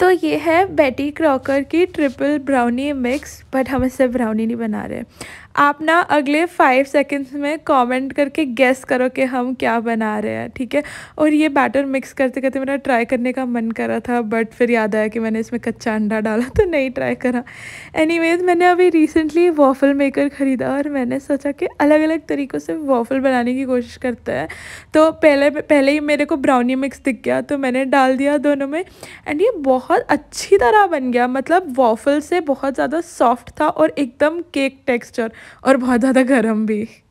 तो ये है बेटी क्रॉकर की ट्रिपल ब्राउनी मिक्स बट हम इससे ब्राउनी नहीं बना रहे आप ना अगले फाइव सेकेंड्स में कमेंट करके गेस करो कि हम क्या बना रहे हैं ठीक है और ये बैटर मिक्स करते करते मेरा ट्राई करने का मन कर रहा था बट फिर याद आया कि मैंने इसमें कच्चा अंडा डाला तो नहीं ट्राई करा एनीवेज मैंने अभी रिसेंटली वॉफल मेकर ख़रीदा और मैंने सोचा कि अलग अलग तरीक़ों से वॉफल बनाने की कोशिश करते हैं तो पहले पहले ही मेरे को ब्राउनी मिक्स दिख गया तो मैंने डाल दिया दोनों में एंड ये बहुत बहुत अच्छी तरह बन गया मतलब वॉफल से बहुत ज़्यादा सॉफ्ट था और एकदम केक टेक्सचर और बहुत ज़्यादा गर्म भी